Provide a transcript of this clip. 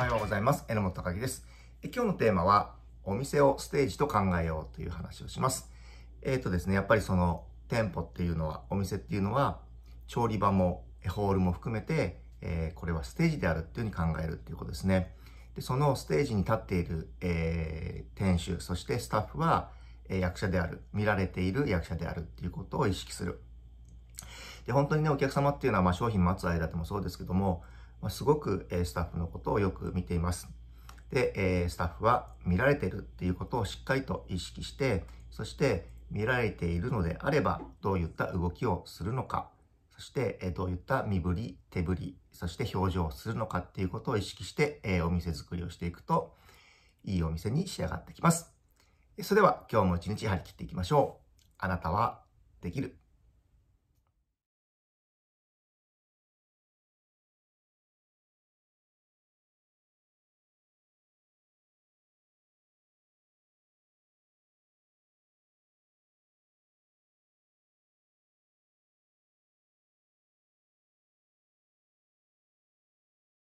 はようございます。榎本隆です。今日のテーマは、お店をステージと考えようという話をします。えっ、ー、とですね、やっぱりその店舗っていうのは、お店っていうのは、調理場もホールも含めて、えー、これはステージであるっていうふうに考えるっていうことですね。でそのステージに立っている、えー、店主、そしてスタッフは、え役者である、見られている役者であるっていうことを意識する。で、本当にね、お客様っていうのは、まあ、商品待つ間でもそうですけども、ますごくスタッフのことをよく見ています。で、スタッフは見られてるっていうことをしっかりと意識して、そして見られているのであれば、どういった動きをするのか、そしてどういった身振り、手振り、そして表情をするのかっていうことを意識して、お店作りをしていくと、いいお店に仕上がってきます。それでは今日も一日張り切っていきましょう。あなたはできる。